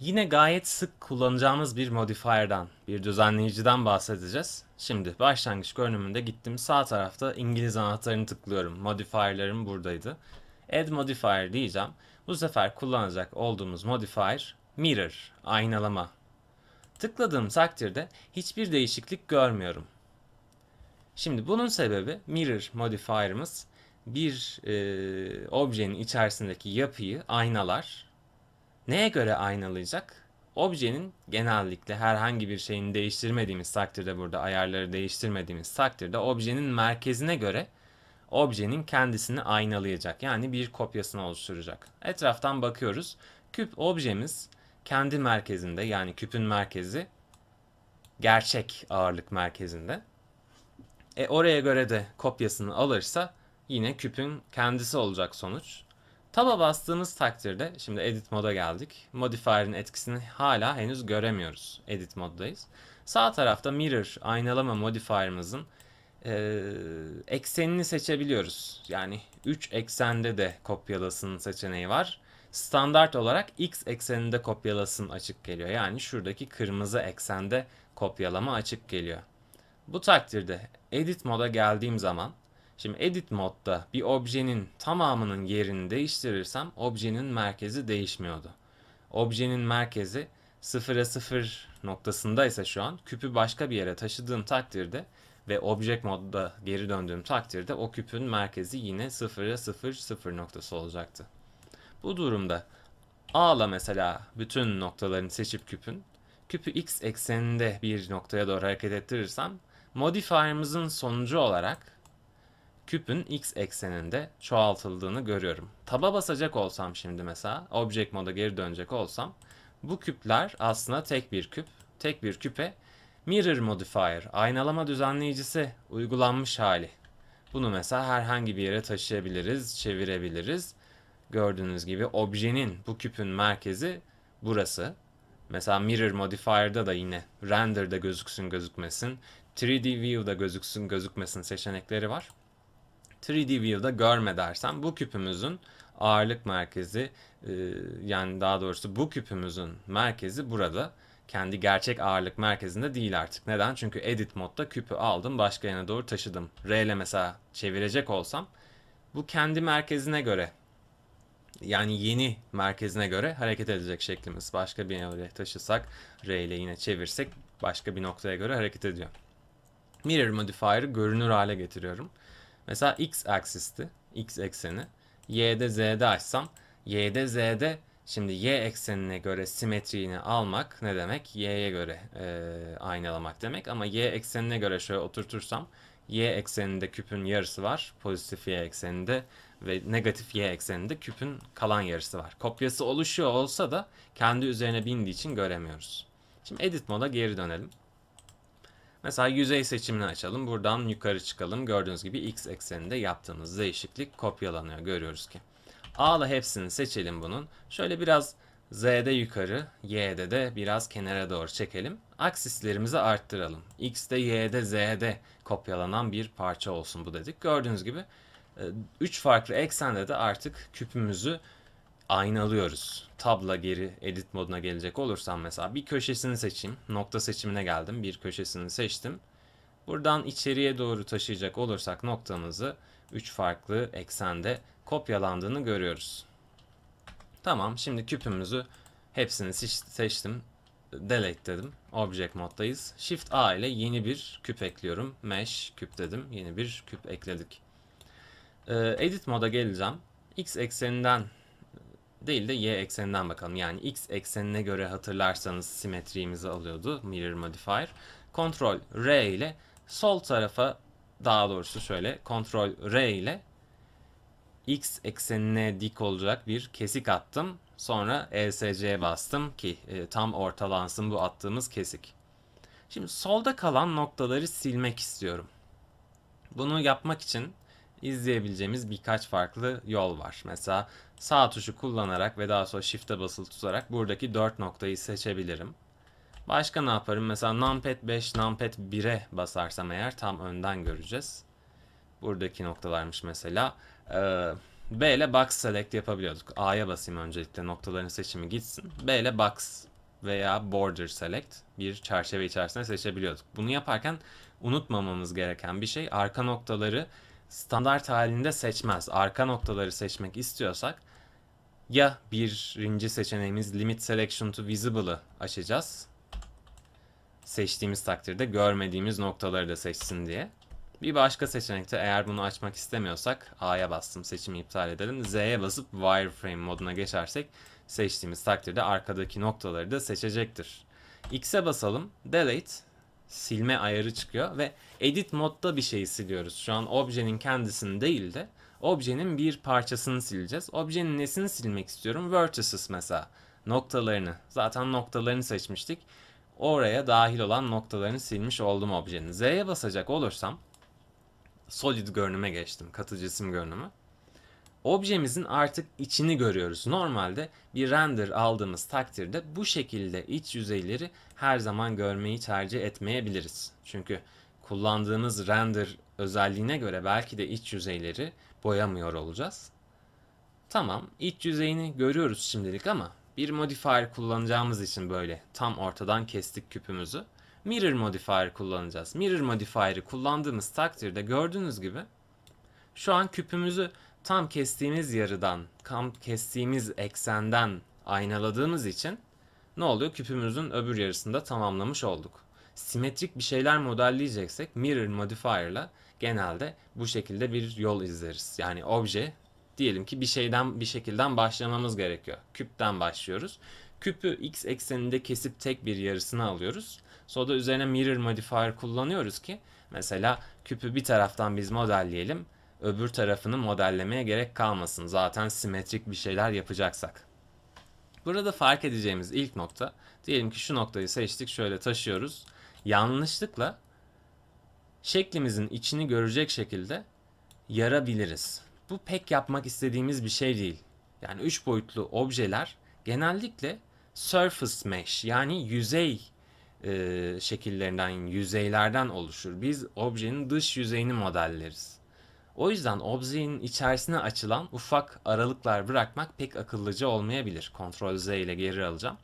Yine gayet sık kullanacağımız bir modifier'dan, bir düzenleyiciden bahsedeceğiz. Şimdi başlangıç görünümünde gittim sağ tarafta İngiliz anahtarını tıklıyorum. Modifier'larım buradaydı. Add modifier diyeceğim. Bu sefer kullanacak olduğumuz modifier mirror, aynalama. Tıkladığım takdirde hiçbir değişiklik görmüyorum. Şimdi bunun sebebi mirror modifier'ımız bir e, objenin içerisindeki yapıyı aynalar Neye göre aynalayacak? Objenin genellikle herhangi bir şeyini değiştirmediğimiz takdirde burada ayarları değiştirmediğimiz takdirde objenin merkezine göre objenin kendisini aynalayacak. Yani bir kopyasını oluşturacak. Etraftan bakıyoruz. Küp objemiz kendi merkezinde yani küpün merkezi gerçek ağırlık merkezinde. E oraya göre de kopyasını alırsa yine küpün kendisi olacak sonuç. Tab'a bastığımız takdirde şimdi edit moda geldik. Modifier'in etkisini hala henüz göremiyoruz. Edit moddayız. Sağ tarafta mirror aynalama modifier'ımızın e, eksenini seçebiliyoruz. Yani 3 eksende de kopyalasın seçeneği var. Standart olarak x ekseninde kopyalasın açık geliyor. Yani şuradaki kırmızı eksende kopyalama açık geliyor. Bu takdirde edit moda geldiğim zaman Şimdi edit modda bir objenin tamamının yerini değiştirirsem objenin merkezi değişmiyordu. Objenin merkezi 0'a 0 noktasındaysa şu an küpü başka bir yere taşıdığım takdirde ve object modda geri döndüğüm takdirde o küpün merkezi yine 0'a 0 0 noktası olacaktı. Bu durumda A'la mesela bütün noktalarını seçip küpün küpü x ekseninde bir noktaya doğru hareket ettirirsem modifier'ımızın sonucu olarak küpün x ekseninde çoğaltıldığını görüyorum. Taba basacak olsam şimdi mesela object moda geri dönecek olsam bu küpler aslında tek bir küp. Tek bir küpe mirror modifier, aynalama düzenleyicisi uygulanmış hali. Bunu mesela herhangi bir yere taşıyabiliriz, çevirebiliriz. Gördüğünüz gibi objenin, bu küpün merkezi burası. Mesela Mirror Modifier'da da yine render'da gözüksün gözükmesin, 3D View'da gözüksün gözükmesin seçenekleri var. 3D View'da görme dersem bu küpümüzün ağırlık merkezi e, yani daha doğrusu bu küpümüzün merkezi burada. Kendi gerçek ağırlık merkezinde değil artık. Neden? Çünkü edit modda küpü aldım başka yana doğru taşıdım. R ile mesela çevirecek olsam bu kendi merkezine göre yani yeni merkezine göre hareket edecek şeklimiz. Başka bir yere taşısak R ile yine çevirsek başka bir noktaya göre hareket ediyor. Mirror modifier'ı görünür hale getiriyorum. Mesela x aksisti, x ekseni. Y'de z'de açsam y'de z'de şimdi y eksenine göre simetriğini almak ne demek? Y'ye göre e, aynalamak demek ama y eksenine göre şöyle oturtursam y ekseninde küpün yarısı var. Pozitif y ekseninde ve negatif y ekseninde küpün kalan yarısı var. Kopyası oluşuyor olsa da kendi üzerine bindiği için göremiyoruz. Şimdi edit moda geri dönelim. Mesela yüzey seçimini açalım. Buradan yukarı çıkalım. Gördüğünüz gibi x ekseninde yaptığımız değişiklik kopyalanıyor. Görüyoruz ki. A'la hepsini seçelim bunun. Şöyle biraz Z'de yukarı, Y'de de biraz kenara doğru çekelim. Aksislerimizi arttıralım. X'de, Y'de, Z'de kopyalanan bir parça olsun bu dedik. Gördüğünüz gibi 3 e, farklı eksende de artık küpümüzü aynalıyoruz. Tabla geri edit moduna gelecek olursam mesela bir köşesini seçeyim. Nokta seçimine geldim. Bir köşesini seçtim. Buradan içeriye doğru taşıyacak olursak noktamızı 3 farklı eksende kopyalandığını görüyoruz. Tamam şimdi küpümüzü hepsini seçtim. Delete dedim. Object moddayız. Shift A ile yeni bir küp ekliyorum. Mesh küp dedim. Yeni bir küp ekledik. Ee, edit moda geleceğim. X ekseninden değil de y ekseninden bakalım. Yani x eksenine göre hatırlarsanız simetriğimizi alıyordu mirror modifier. Ctrl R ile sol tarafa daha doğrusu şöyle Ctrl R ile x eksenine dik olacak bir kesik attım. Sonra ESC'ye bastım ki e, tam ortalansın bu attığımız kesik. Şimdi solda kalan noktaları silmek istiyorum. Bunu yapmak için izleyebileceğimiz birkaç farklı yol var. Mesela sağ tuşu kullanarak ve daha sonra shift'e basılı tutarak buradaki 4 noktayı seçebilirim. Başka ne yaparım? Mesela numpad 5, numpad 1'e basarsam eğer tam önden göreceğiz. Buradaki noktalarmış mesela. Ee, B ile box select yapabiliyorduk. A'ya basayım öncelikle noktaların seçimi gitsin. B ile box veya border select bir çerçeve içerisinde seçebiliyorduk. Bunu yaparken unutmamamız gereken bir şey arka noktaları standart halinde seçmez. Arka noktaları seçmek istiyorsak ya birinci seçeneğimiz Limit Selection to Visible'ı açacağız. Seçtiğimiz takdirde görmediğimiz noktaları da seçsin diye. Bir başka seçenekte eğer bunu açmak istemiyorsak A'ya bastım seçimi iptal edelim. Z'ye basıp wireframe moduna geçersek seçtiğimiz takdirde arkadaki noktaları da seçecektir. X'e basalım. Delete silme ayarı çıkıyor ve edit modda bir şeyi siliyoruz. Şu an objenin kendisini değil de objenin bir parçasını sileceğiz. Objenin nesini silmek istiyorum? Vertices mesela. Noktalarını. Zaten noktalarını seçmiştik. Oraya dahil olan noktalarını silmiş oldum objenin. Z'ye basacak olursam solid görünüme geçtim. Katı cisim görünümü objemizin artık içini görüyoruz. Normalde bir render aldığımız takdirde bu şekilde iç yüzeyleri her zaman görmeyi tercih etmeyebiliriz. Çünkü kullandığımız render özelliğine göre belki de iç yüzeyleri boyamıyor olacağız. Tamam iç yüzeyini görüyoruz şimdilik ama bir modifier kullanacağımız için böyle tam ortadan kestik küpümüzü. Mirror modifier kullanacağız. Mirror modifier'ı kullandığımız takdirde gördüğünüz gibi şu an küpümüzü tam kestiğimiz yarıdan, kamp kestiğimiz eksenden aynaladığımız için ne oluyor? Küpümüzün öbür yarısını da tamamlamış olduk. Simetrik bir şeyler modelleyeceksek mirror modifier ile genelde bu şekilde bir yol izleriz. Yani obje diyelim ki bir şeyden bir şekilden başlamamız gerekiyor. Küpten başlıyoruz. Küpü x ekseninde kesip tek bir yarısını alıyoruz. Sonra da üzerine mirror modifier kullanıyoruz ki mesela küpü bir taraftan biz modelleyelim öbür tarafını modellemeye gerek kalmasın. Zaten simetrik bir şeyler yapacaksak. Burada fark edeceğimiz ilk nokta, diyelim ki şu noktayı seçtik şöyle taşıyoruz. Yanlışlıkla şeklimizin içini görecek şekilde yarabiliriz. Bu pek yapmak istediğimiz bir şey değil. Yani üç boyutlu objeler genellikle surface mesh yani yüzey e, şekillerinden, yüzeylerden oluşur. Biz objenin dış yüzeyini modelleriz. O yüzden objenin içerisine açılan ufak aralıklar bırakmak pek akıllıca olmayabilir. Ctrl Z ile geri alacağım.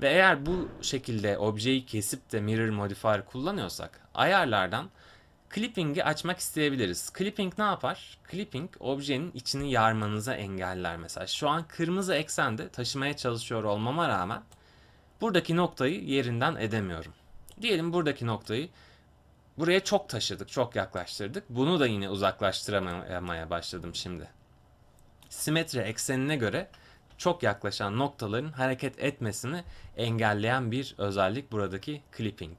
Ve eğer bu şekilde objeyi kesip de mirror modifier kullanıyorsak ayarlardan clipping'i açmak isteyebiliriz. Clipping ne yapar? Clipping objenin içini yarmanıza engeller mesela. Şu an kırmızı eksende taşımaya çalışıyor olmama rağmen buradaki noktayı yerinden edemiyorum. Diyelim buradaki noktayı Buraya çok taşıdık, çok yaklaştırdık. Bunu da yine uzaklaştıramaya başladım şimdi. Simetri eksenine göre çok yaklaşan noktaların hareket etmesini engelleyen bir özellik buradaki clipping.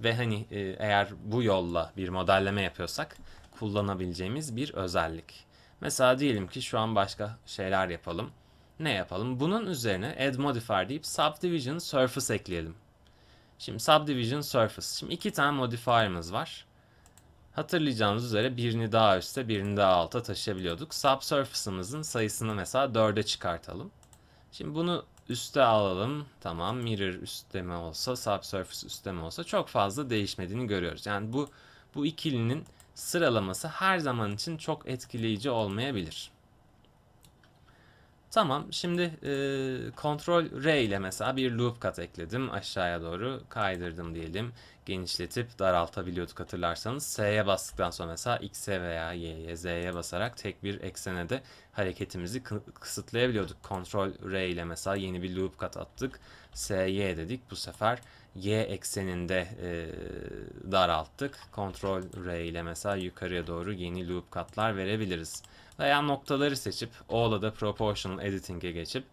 Ve hani e, eğer bu yolla bir modelleme yapıyorsak kullanabileceğimiz bir özellik. Mesela diyelim ki şu an başka şeyler yapalım. Ne yapalım? Bunun üzerine add modifier deyip subdivision surface ekleyelim. Şimdi Subdivision Surface. Şimdi iki tane modifier'ımız var. Hatırlayacağınız üzere birini daha üstte birini daha alta taşıyabiliyorduk. Subsurface'ımızın sayısını mesela 4'e çıkartalım. Şimdi bunu üste alalım. Tamam mirror üstte mi olsa subsurface üstte mi olsa çok fazla değişmediğini görüyoruz. Yani bu, bu ikilinin sıralaması her zaman için çok etkileyici olmayabilir. Tamam şimdi e, kontrol R ile mesela bir loop kat ekledim. Aşağıya doğru kaydırdım diyelim. Genişletip daraltabiliyorduk hatırlarsanız. S'ye bastıktan sonra mesela X'e veya Y'ye, Z'ye basarak tek bir eksene de hareketimizi kısıtlayabiliyorduk. Kontrol R ile mesela yeni bir loop kat attık. S'ye dedik. Bu sefer Y ekseninde e, daralttık. Kontrol R ile mesela yukarıya doğru yeni loop katlar verebiliriz veya noktaları seçip ola da Proportional Editing'e geçip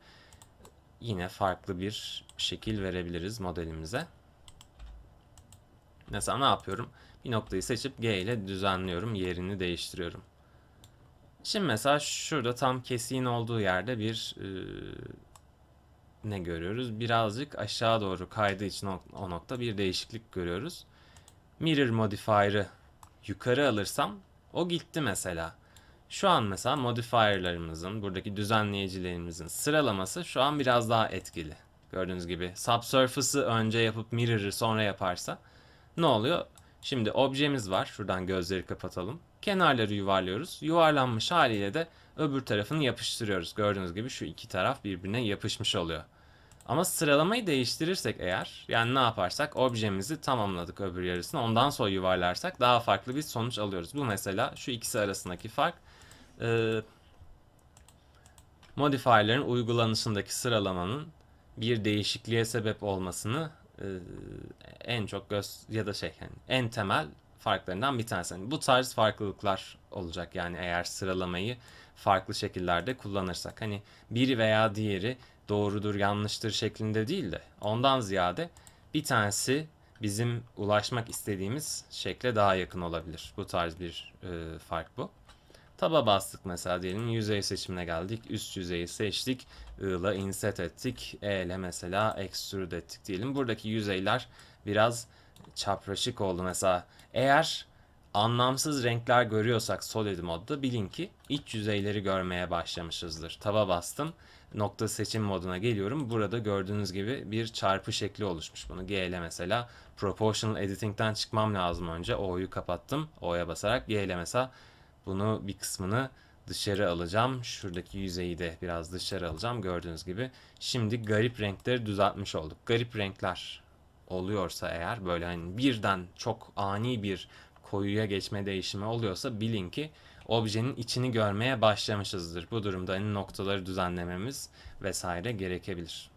yine farklı bir şekil verebiliriz modelimize. Mesela ne yapıyorum? Bir noktayı seçip G ile düzenliyorum, yerini değiştiriyorum. Şimdi mesela şurada tam kesiğin olduğu yerde bir e, ne görüyoruz? Birazcık aşağı doğru kaydığı için o, o nokta bir değişiklik görüyoruz. Mirror modifier'ı yukarı alırsam o gitti mesela. Şu an mesela modifierlarımızın, buradaki düzenleyicilerimizin sıralaması şu an biraz daha etkili. Gördüğünüz gibi subsurface'ı önce yapıp mirror'ı sonra yaparsa ne oluyor? Şimdi objemiz var. Şuradan gözleri kapatalım. Kenarları yuvarlıyoruz. Yuvarlanmış haliyle de öbür tarafını yapıştırıyoruz. Gördüğünüz gibi şu iki taraf birbirine yapışmış oluyor. Ama sıralamayı değiştirirsek eğer, yani ne yaparsak objemizi tamamladık öbür yarısını. Ondan sonra yuvarlarsak daha farklı bir sonuç alıyoruz. Bu mesela şu ikisi arasındaki fark e, ee, modifierlerin uygulanışındaki sıralamanın bir değişikliğe sebep olmasını e, en çok göz ya da şey yani en temel farklarından bir tanesi. Yani bu tarz farklılıklar olacak yani eğer sıralamayı farklı şekillerde kullanırsak. Hani biri veya diğeri doğrudur yanlıştır şeklinde değil de ondan ziyade bir tanesi bizim ulaşmak istediğimiz şekle daha yakın olabilir. Bu tarz bir e, fark bu. Taba bastık mesela diyelim. Yüzey seçimine geldik. Üst yüzeyi seçtik. I'la inset ettik. E ile mesela extrude ettik diyelim. Buradaki yüzeyler biraz çapraşık oldu mesela. Eğer anlamsız renkler görüyorsak Solid modda bilin ki iç yüzeyleri görmeye başlamışızdır. Taba bastım. Nokta seçim moduna geliyorum. Burada gördüğünüz gibi bir çarpı şekli oluşmuş. Bunu G ile mesela Proportional Editing'den çıkmam lazım önce. O'yu kapattım. O'ya basarak G ile mesela bunu bir kısmını dışarı alacağım. Şuradaki yüzeyi de biraz dışarı alacağım. Gördüğünüz gibi. Şimdi garip renkleri düzeltmiş olduk. Garip renkler oluyorsa eğer böyle hani birden çok ani bir koyuya geçme değişimi oluyorsa bilin ki objenin içini görmeye başlamışızdır. Bu durumda hani noktaları düzenlememiz vesaire gerekebilir.